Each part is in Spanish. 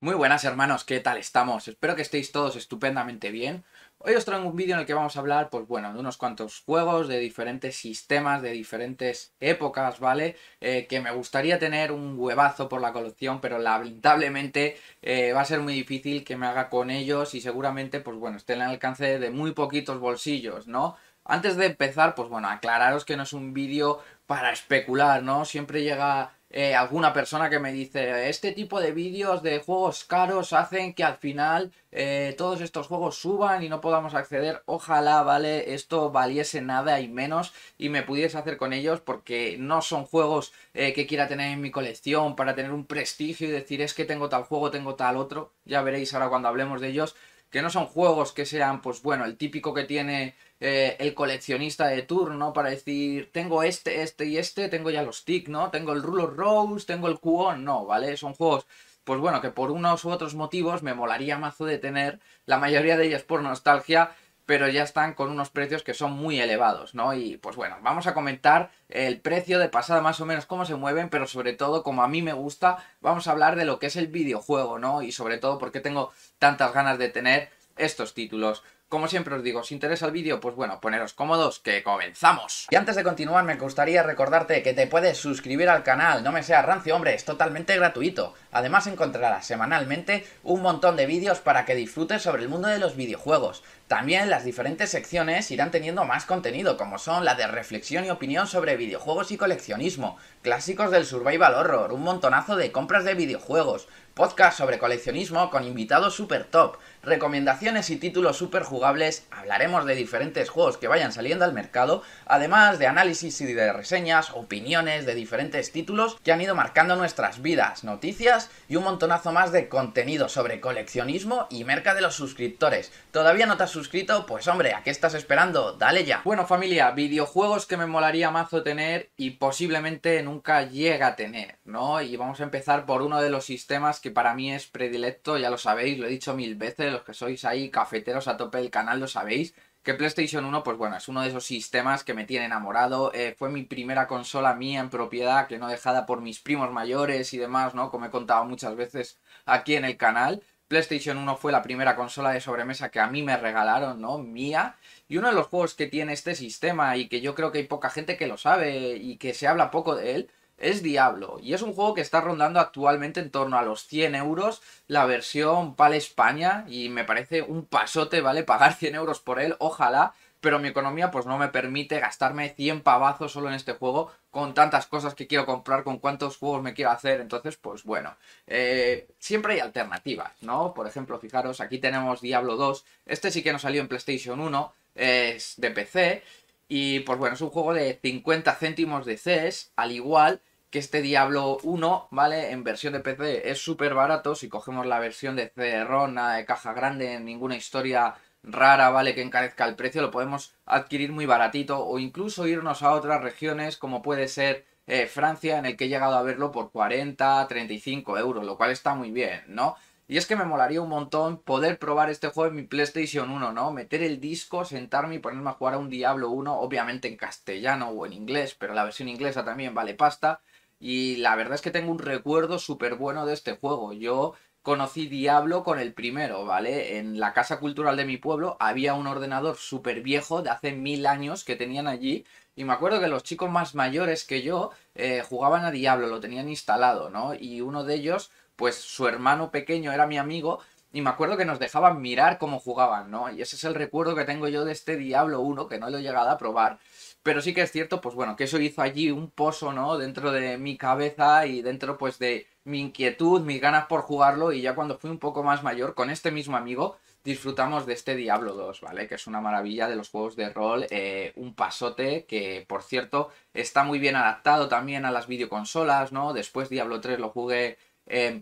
Muy buenas hermanos, ¿qué tal estamos? Espero que estéis todos estupendamente bien. Hoy os traigo un vídeo en el que vamos a hablar, pues bueno, de unos cuantos juegos, de diferentes sistemas, de diferentes épocas, ¿vale? Eh, que me gustaría tener un huevazo por la colección, pero lamentablemente eh, va a ser muy difícil que me haga con ellos y seguramente, pues bueno, estén al alcance de muy poquitos bolsillos, ¿no? Antes de empezar, pues bueno, aclararos que no es un vídeo para especular, ¿no? Siempre llega eh, alguna persona que me dice, este tipo de vídeos de juegos caros hacen que al final eh, todos estos juegos suban y no podamos acceder. Ojalá, ¿vale? Esto valiese nada y menos y me pudiese hacer con ellos porque no son juegos eh, que quiera tener en mi colección para tener un prestigio y decir es que tengo tal juego, tengo tal otro. Ya veréis ahora cuando hablemos de ellos que no son juegos que sean, pues bueno, el típico que tiene eh, el coleccionista de turno para decir, tengo este, este y este, tengo ya los TIC, ¿no? Tengo el rulo Rose, tengo el Qon, no, ¿vale? Son juegos, pues bueno, que por unos u otros motivos me molaría mazo de tener, la mayoría de ellas por nostalgia, pero ya están con unos precios que son muy elevados, ¿no? Y pues bueno, vamos a comentar el precio de pasada más o menos cómo se mueven, pero sobre todo como a mí me gusta, vamos a hablar de lo que es el videojuego, ¿no? Y sobre todo por qué tengo tantas ganas de tener estos títulos. Como siempre os digo, si interesa el vídeo, pues bueno, poneros cómodos que comenzamos. Y antes de continuar me gustaría recordarte que te puedes suscribir al canal, no me seas rancio hombre, es totalmente gratuito. Además encontrarás semanalmente un montón de vídeos para que disfrutes sobre el mundo de los videojuegos. También las diferentes secciones irán teniendo más contenido, como son la de reflexión y opinión sobre videojuegos y coleccionismo, clásicos del survival horror, un montonazo de compras de videojuegos, podcast sobre coleccionismo con invitados super top, recomendaciones y títulos super jugables, hablaremos de diferentes juegos que vayan saliendo al mercado, además de análisis y de reseñas, opiniones de diferentes títulos que han ido marcando nuestras vidas, noticias y un montonazo más de contenido sobre coleccionismo y merca de los suscriptores. ¿Todavía no te has suscrito? Pues hombre, ¿a qué estás esperando? Dale ya. Bueno familia, videojuegos que me molaría mazo tener y posiblemente nunca llega a tener, ¿no? Y vamos a empezar por uno de los sistemas que que para mí es predilecto, ya lo sabéis, lo he dicho mil veces, los que sois ahí cafeteros a tope del canal lo sabéis, que PlayStation 1, pues bueno, es uno de esos sistemas que me tiene enamorado, eh, fue mi primera consola mía en propiedad, que no dejada por mis primos mayores y demás, ¿no? Como he contado muchas veces aquí en el canal. PlayStation 1 fue la primera consola de sobremesa que a mí me regalaron, ¿no? Mía. Y uno de los juegos que tiene este sistema y que yo creo que hay poca gente que lo sabe y que se habla poco de él, es Diablo, y es un juego que está rondando actualmente en torno a los 100 euros la versión para España, y me parece un pasote, ¿vale? Pagar 100 euros por él, ojalá, pero mi economía pues no me permite gastarme 100 pavazos solo en este juego, con tantas cosas que quiero comprar, con cuántos juegos me quiero hacer, entonces pues bueno, eh, siempre hay alternativas, ¿no? Por ejemplo, fijaros, aquí tenemos Diablo 2, este sí que no salió en PlayStation 1, es de PC, y pues bueno, es un juego de 50 céntimos de CES, al igual que este Diablo 1, ¿vale? En versión de PC es súper barato, si cogemos la versión de CD-ROM, e nada de caja grande, ninguna historia rara, ¿vale? Que encarezca el precio, lo podemos adquirir muy baratito o incluso irnos a otras regiones como puede ser eh, Francia, en el que he llegado a verlo por 40, 35 euros, lo cual está muy bien, ¿no? Y es que me molaría un montón poder probar este juego en mi PlayStation 1, ¿no? Meter el disco, sentarme y ponerme a jugar a un Diablo 1, obviamente en castellano o en inglés, pero la versión inglesa también vale pasta. Y la verdad es que tengo un recuerdo súper bueno de este juego. Yo conocí Diablo con el primero, ¿vale? En la casa cultural de mi pueblo había un ordenador súper viejo de hace mil años que tenían allí y me acuerdo que los chicos más mayores que yo eh, jugaban a Diablo, lo tenían instalado, ¿no? Y uno de ellos pues su hermano pequeño era mi amigo y me acuerdo que nos dejaban mirar cómo jugaban, ¿no? Y ese es el recuerdo que tengo yo de este Diablo 1, que no lo he llegado a probar. Pero sí que es cierto, pues bueno, que eso hizo allí un pozo, ¿no? Dentro de mi cabeza y dentro, pues, de mi inquietud, mis ganas por jugarlo. Y ya cuando fui un poco más mayor, con este mismo amigo, disfrutamos de este Diablo 2, ¿vale? Que es una maravilla de los juegos de rol, eh, un pasote que, por cierto, está muy bien adaptado también a las videoconsolas, ¿no? Después Diablo 3 lo jugué en,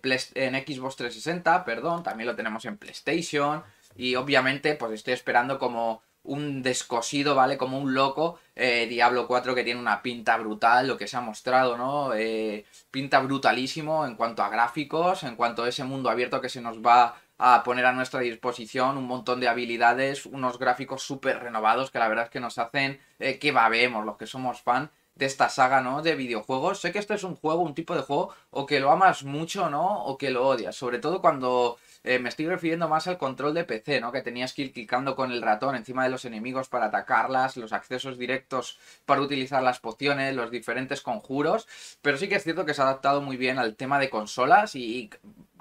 Xbox 360, perdón, también lo tenemos en PlayStation. Y obviamente, pues estoy esperando como un descosido, ¿vale? Como un loco. Eh, Diablo 4 que tiene una pinta brutal, lo que se ha mostrado, ¿no? Eh, pinta brutalísimo en cuanto a gráficos, en cuanto a ese mundo abierto que se nos va a poner a nuestra disposición, un montón de habilidades, unos gráficos súper renovados que la verdad es que nos hacen eh, que babemos los que somos fan de esta saga, ¿no? De videojuegos. Sé que este es un juego, un tipo de juego, o que lo amas mucho, ¿no? O que lo odias. Sobre todo cuando eh, me estoy refiriendo más al control de PC, ¿no? Que tenías que ir clicando con el ratón encima de los enemigos para atacarlas, los accesos directos para utilizar las pociones, los diferentes conjuros. Pero sí que es cierto que se ha adaptado muy bien al tema de consolas y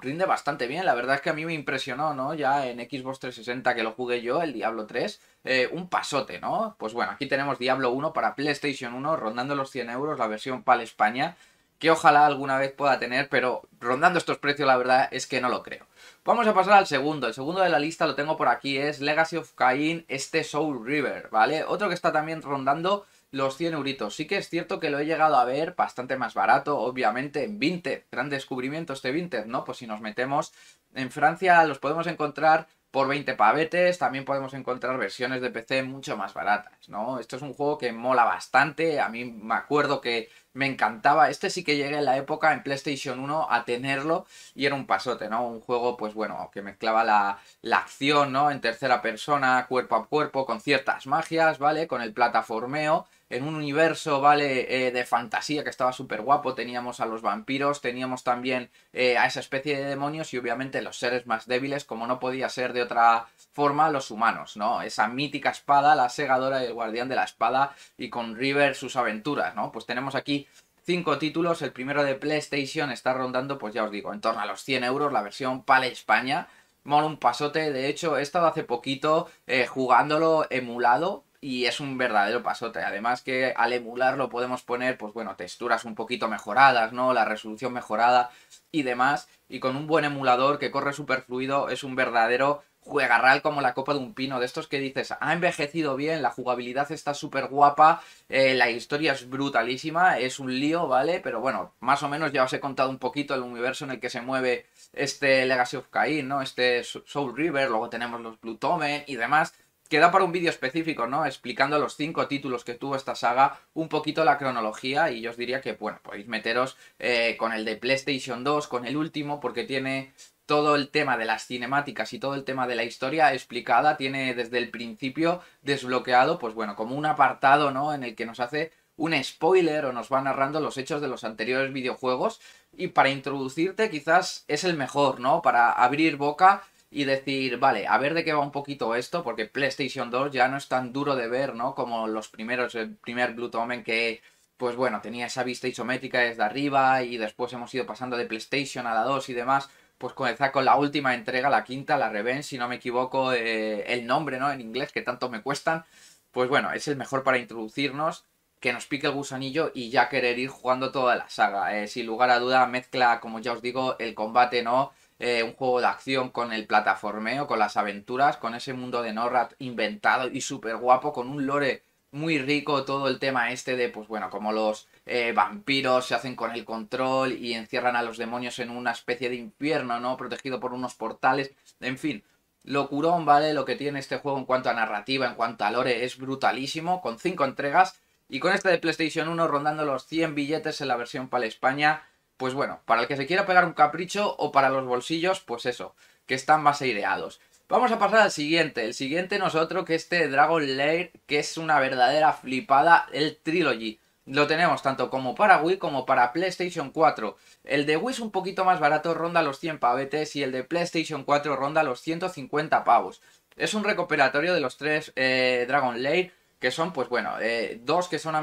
rinde bastante bien. La verdad es que a mí me impresionó, ¿no? Ya en Xbox 360 que lo jugué yo, el Diablo 3, eh, un pasote, ¿no? Pues bueno, aquí tenemos Diablo 1 para PlayStation 1, rondando los 100 euros, la versión para España, que ojalá alguna vez pueda tener, pero rondando estos precios la verdad es que no lo creo. Vamos a pasar al segundo. El segundo de la lista lo tengo por aquí, es Legacy of Cain, este Soul River, ¿vale? Otro que está también rondando los 100 euritos. Sí que es cierto que lo he llegado a ver bastante más barato, obviamente, en Vinted. Gran descubrimiento este Vinted, ¿no? Pues si nos metemos en Francia los podemos encontrar por 20 pavetes, también podemos encontrar versiones de PC mucho más baratas, ¿no? Esto es un juego que mola bastante, a mí me acuerdo que me encantaba. Este sí que llegué en la época en PlayStation 1 a tenerlo y era un pasote, ¿no? Un juego, pues bueno, que mezclaba la, acción, ¿no? En tercera persona, cuerpo a cuerpo, con ciertas magias, ¿vale? Con el plataformeo en un universo, ¿vale? Eh, de fantasía que estaba súper guapo. Teníamos a los vampiros, teníamos también eh, a esa especie de demonios y obviamente los seres más débiles, como no podía ser de otra forma, los humanos, ¿no? Esa mítica espada, la segadora y el guardián de la espada y con River sus aventuras, ¿no? Pues tenemos aquí cinco títulos, el primero de PlayStation está rondando, pues ya os digo, en torno a los 100 euros, la versión para España, mola un pasote, de hecho he estado hace poquito eh, jugándolo emulado, y es un verdadero pasote. Además que al emularlo podemos poner, pues bueno, texturas un poquito mejoradas, ¿no? La resolución mejorada y demás. Y con un buen emulador que corre súper fluido es un verdadero real como la copa de un pino, de estos que dices, ha envejecido bien, la jugabilidad está súper guapa, eh, la historia es brutalísima, es un lío, ¿vale? Pero bueno, más o menos ya os he contado un poquito el universo en el que se mueve este Legacy of Cain, ¿no? Este Soul River, luego tenemos los Blue Tomen y demás. Queda para un vídeo específico, ¿no? Explicando los cinco títulos que tuvo esta saga, un poquito la cronología y yo os diría que, bueno, podéis meteros eh, con el de PlayStation 2, con el último, porque tiene todo el tema de las cinemáticas y todo el tema de la historia explicada, tiene desde el principio desbloqueado, pues bueno, como un apartado, ¿no? En el que nos hace un spoiler o nos va narrando los hechos de los anteriores videojuegos y para introducirte quizás es el mejor, ¿no? Para abrir boca y decir, vale, a ver de qué va un poquito esto, porque PlayStation 2 ya no es tan duro de ver, ¿no? Como los primeros, el primer Blue que, pues bueno, tenía esa vista isométrica desde arriba y después hemos ido pasando de PlayStation a la 2 y demás pues comenzar con la última entrega, la quinta, la Revenge, si no me equivoco, eh, el nombre, ¿no? En inglés, que tanto me cuestan. Pues bueno, es el mejor para introducirnos, que nos pique el gusanillo y ya querer ir jugando toda la saga. Eh, sin lugar a duda, mezcla, como ya os digo, el combate, ¿no? Eh, un juego de acción con el plataformeo, con las aventuras, con ese mundo de Norrat inventado y súper guapo, con un lore muy rico, todo el tema este de, pues bueno, como los eh, vampiros, se hacen con el control y encierran a los demonios en una especie de infierno, ¿no? Protegido por unos portales, en fin. Locurón, ¿vale? Lo que tiene este juego en cuanto a narrativa, en cuanto a lore, es brutalísimo, con cinco entregas. Y con este de PlayStation 1 rondando los 100 billetes en la versión para España, pues bueno, para el que se quiera pegar un capricho o para los bolsillos, pues eso, que están más aireados. Vamos a pasar al siguiente. El siguiente nosotros que este Dragon Lair, que es una verdadera flipada, el Trilogy. Lo tenemos tanto como para Wii como para PlayStation 4. El de Wii es un poquito más barato, ronda los 100 pavetes, y el de PlayStation 4 ronda los 150 pavos. Es un recuperatorio de los tres eh, Dragon Lair, que son, pues bueno, eh, dos que son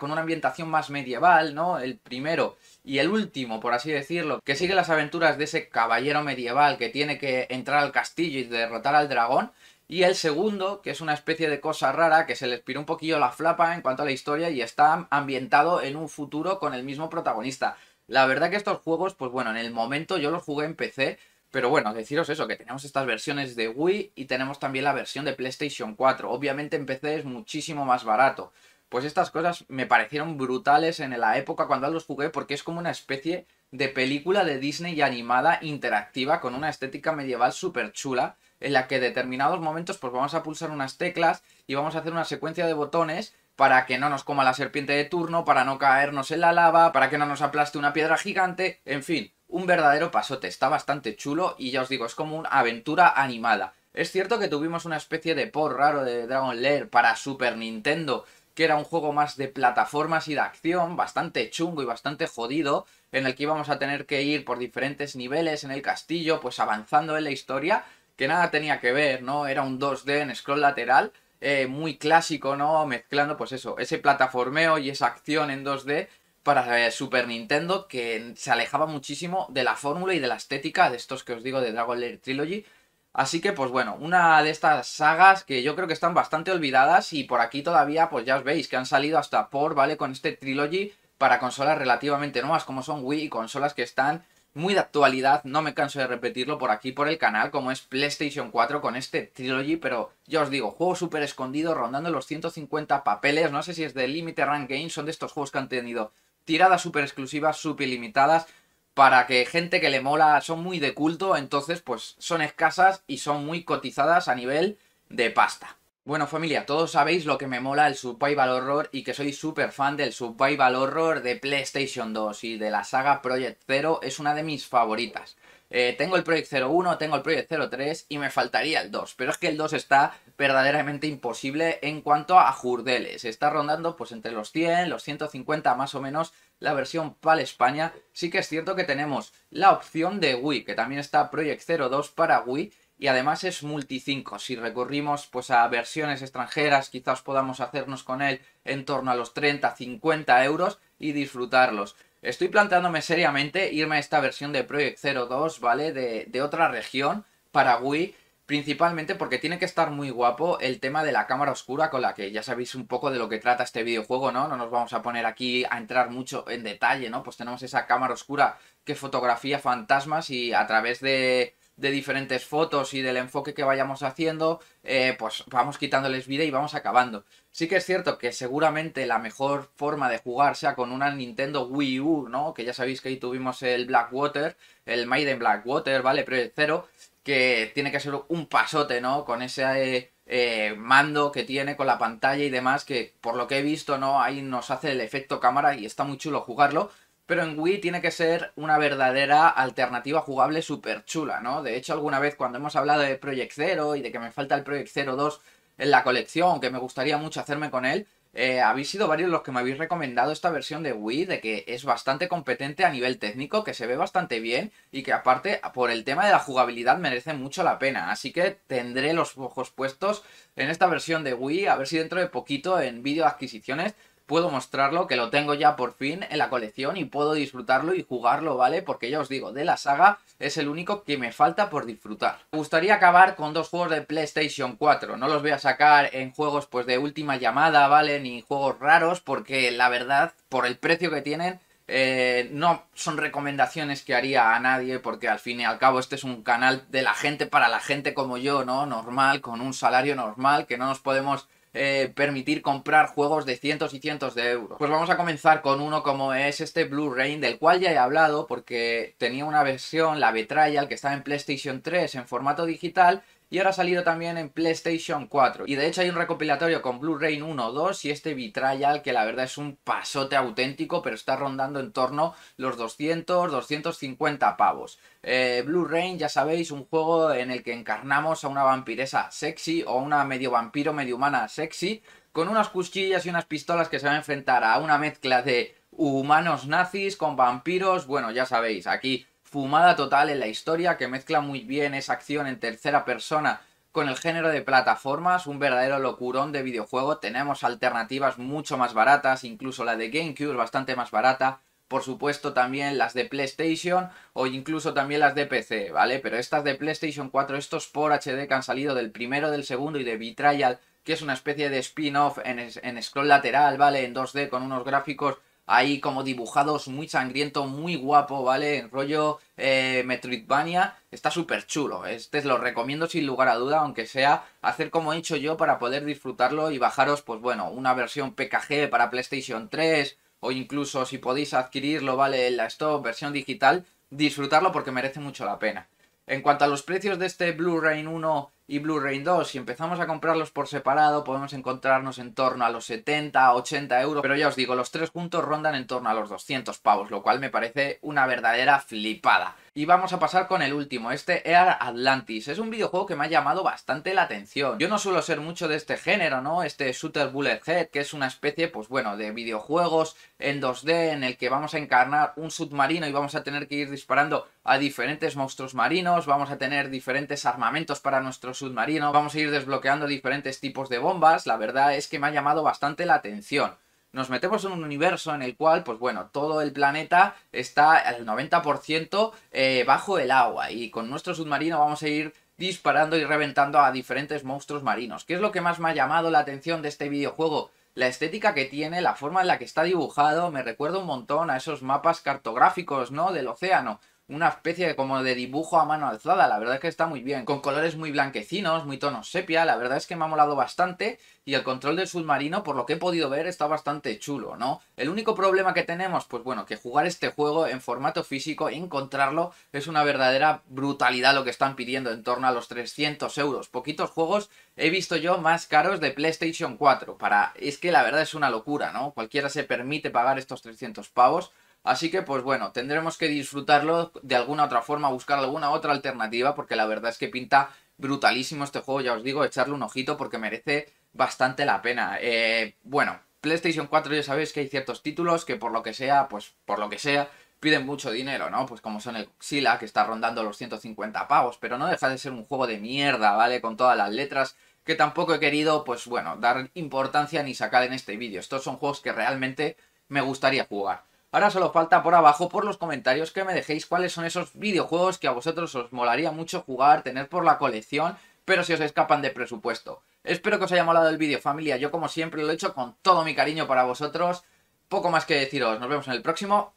con una ambientación más medieval, ¿no? El primero y el último, por así decirlo, que sigue las aventuras de ese caballero medieval que tiene que entrar al castillo y derrotar al dragón. Y el segundo, que es una especie de cosa rara, que se le espiró un poquillo la flapa en cuanto a la historia y está ambientado en un futuro con el mismo protagonista. La verdad que estos juegos, pues bueno, en el momento yo los jugué en PC, pero bueno, deciros eso, que tenemos estas versiones de Wii y tenemos también la versión de PlayStation 4. Obviamente en PC es muchísimo más barato. Pues estas cosas me parecieron brutales en la época cuando los jugué porque es como una especie de película de Disney animada interactiva con una estética medieval súper chula en la que determinados momentos pues vamos a pulsar unas teclas y vamos a hacer una secuencia de botones para que no nos coma la serpiente de turno, para no caernos en la lava, para que no nos aplaste una piedra gigante, en fin, un verdadero pasote, está bastante chulo y ya os digo, es como una aventura animada. Es cierto que tuvimos una especie de por raro de Dragon Lair para Super Nintendo, que era un juego más de plataformas y de acción, bastante chungo y bastante jodido, en el que íbamos a tener que ir por diferentes niveles en el castillo, pues avanzando en la historia, que nada tenía que ver, ¿no? Era un 2D en scroll lateral, eh, muy clásico, ¿no? Mezclando, pues eso, ese plataformeo y esa acción en 2D para eh, Super Nintendo, que se alejaba muchísimo de la fórmula y de la estética de estos que os digo de Dragon Lair Trilogy. Así que, pues bueno, una de estas sagas que yo creo que están bastante olvidadas y por aquí todavía, pues ya os veis que han salido hasta por, ¿vale? Con este Trilogy para consolas relativamente nuevas como son Wii y consolas que están muy de actualidad, no me canso de repetirlo por aquí, por el canal, como es PlayStation 4 con este Trilogy, pero ya os digo, juego súper escondido, rondando los 150 papeles, no sé si es de Limited Run Games, son de estos juegos que han tenido tiradas súper exclusivas, súper limitadas, para que gente que le mola, son muy de culto, entonces pues son escasas y son muy cotizadas a nivel de pasta. Bueno familia, todos sabéis lo que me mola el Survival Horror y que soy súper fan del Survival Horror de PlayStation 2 y de la saga Project Zero, es una de mis favoritas. Eh, tengo el Project 01, tengo el Project 03 y me faltaría el 2, pero es que el 2 está verdaderamente imposible en cuanto a jurdeles. Está rondando pues entre los 100, los 150 más o menos la versión PAL España. Sí que es cierto que tenemos la opción de Wii, que también está Project 02 para Wii y además es multi 5. Si recurrimos pues a versiones extranjeras, quizás podamos hacernos con él en torno a los 30-50 euros y disfrutarlos. Estoy planteándome seriamente irme a esta versión de Project 02, ¿vale? De, de otra región, para Wii, principalmente porque tiene que estar muy guapo el tema de la cámara oscura con la que ya sabéis un poco de lo que trata este videojuego, ¿no? No nos vamos a poner aquí a entrar mucho en detalle, ¿no? Pues tenemos esa cámara oscura que fotografía fantasmas y a través de de diferentes fotos y del enfoque que vayamos haciendo, eh, pues vamos quitándoles vida y vamos acabando. Sí que es cierto que seguramente la mejor forma de jugar sea con una Nintendo Wii U, ¿no? Que ya sabéis que ahí tuvimos el Blackwater, el Maiden Blackwater, ¿vale? Pero cero, que tiene que ser un pasote, ¿no? Con ese... Eh, mando que tiene con la pantalla y demás, que por lo que he visto, ¿no? Ahí nos hace el efecto cámara y está muy chulo jugarlo. Pero en Wii tiene que ser una verdadera alternativa jugable súper chula, ¿no? De hecho, alguna vez cuando hemos hablado de Project Zero y de que me falta el Project Zero 2 en la colección, que me gustaría mucho hacerme con él, eh, habéis sido varios los que me habéis recomendado esta versión de Wii, de que es bastante competente a nivel técnico, que se ve bastante bien y que aparte por el tema de la jugabilidad merece mucho la pena. Así que tendré los ojos puestos en esta versión de Wii, a ver si dentro de poquito en vídeo adquisiciones puedo mostrarlo, que lo tengo ya por fin en la colección y puedo disfrutarlo y jugarlo, ¿vale? Porque ya os digo, de la saga es el único que me falta por disfrutar. Me gustaría acabar con dos juegos de PlayStation 4, no los voy a sacar en juegos pues de última llamada, ¿vale? Ni juegos raros, porque la verdad, por el precio que tienen, eh, no son recomendaciones que haría a nadie porque al fin y al cabo este es un canal de la gente para la gente como yo, ¿no? Normal, con un salario normal, que no nos podemos eh, permitir comprar juegos de cientos y cientos de euros. Pues vamos a comenzar con uno como es este Blue Rain, del cual ya he hablado porque tenía una versión, la Betrayal, que estaba en PlayStation 3 en formato digital y ahora ha salido también en PlayStation 4. Y de hecho hay un recopilatorio con Blu-ray 1, 2 y este Vitrayal que la verdad es un pasote auténtico, pero está rondando en torno los 200, 250 pavos. Eh, Blu-ray, ya sabéis, un juego en el que encarnamos a una vampiresa sexy o una medio vampiro, medio humana sexy, con unas cuchillas y unas pistolas que se va a enfrentar a una mezcla de humanos nazis con vampiros. Bueno, ya sabéis, aquí fumada total en la historia que mezcla muy bien esa acción en tercera persona con el género de plataformas, un verdadero locurón de videojuego. Tenemos alternativas mucho más baratas, incluso la de GameCube bastante más barata. Por supuesto también las de PlayStation o incluso también las de PC, ¿vale? Pero estas de PlayStation 4, estos por HD que han salido del primero, del segundo y de Vitrial, que es una especie de spin-off en, en scroll lateral, ¿vale? En 2D con unos gráficos ahí como dibujados muy sangriento, muy guapo, ¿vale? En rollo eh, Metroidvania, está súper chulo. ¿eh? Este lo recomiendo sin lugar a duda, aunque sea hacer como he hecho yo para poder disfrutarlo y bajaros, pues bueno, una versión PKG para PlayStation 3 o incluso si podéis adquirirlo, ¿vale? En la stop versión digital, disfrutarlo porque merece mucho la pena. En cuanto a los precios de este Blu-ray 1 y Blu-ray 2. Si empezamos a comprarlos por separado, podemos encontrarnos en torno a los 70, 80 euros. Pero ya os digo, los tres puntos rondan en torno a los 200 pavos, lo cual me parece una verdadera flipada. Y vamos a pasar con el último, este Air Atlantis. Es un videojuego que me ha llamado bastante la atención. Yo no suelo ser mucho de este género, ¿no? Este Shooter Bullet Head, que es una especie, pues bueno, de videojuegos en 2D en el que vamos a encarnar un submarino y vamos a tener que ir disparando a diferentes monstruos marinos, vamos a tener diferentes armamentos para nuestro submarino, vamos a ir desbloqueando diferentes tipos de bombas. La verdad es que me ha llamado bastante la atención nos metemos en un universo en el cual, pues bueno, todo el planeta está al 90% eh, bajo el agua y con nuestro submarino vamos a ir disparando y reventando a diferentes monstruos marinos. ¿Qué es lo que más me ha llamado la atención de este videojuego? La estética que tiene, la forma en la que está dibujado, me recuerda un montón a esos mapas cartográficos, ¿no? Del océano una especie como de dibujo a mano alzada. La verdad es que está muy bien. Con colores muy blanquecinos, muy tonos sepia. La verdad es que me ha molado bastante. Y el control del submarino, por lo que he podido ver, está bastante chulo, ¿no? El único problema que tenemos, pues bueno, que jugar este juego en formato físico, encontrarlo, es una verdadera brutalidad lo que están pidiendo en torno a los 300 euros. Poquitos juegos he visto yo más caros de PlayStation 4. Para... Es que la verdad es una locura, ¿no? Cualquiera se permite pagar estos 300 pavos Así que, pues bueno, tendremos que disfrutarlo de alguna otra forma, buscar alguna otra alternativa, porque la verdad es que pinta brutalísimo este juego, ya os digo, echarle un ojito porque merece bastante la pena. Eh, bueno, PlayStation 4 ya sabéis que hay ciertos títulos que por lo que sea, pues por lo que sea, piden mucho dinero, ¿no? Pues como son el Xila, que está rondando los 150 pavos, pero no deja de ser un juego de mierda, ¿vale? Con todas las letras que tampoco he querido, pues bueno, dar importancia ni sacar en este vídeo. Estos son juegos que realmente me gustaría jugar. Ahora solo falta por abajo, por los comentarios, que me dejéis cuáles son esos videojuegos que a vosotros os molaría mucho jugar, tener por la colección, pero si os escapan de presupuesto. Espero que os haya molado el vídeo, familia. Yo, como siempre, lo he hecho con todo mi cariño para vosotros. Poco más que deciros. Nos vemos en el próximo.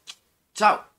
¡Chao!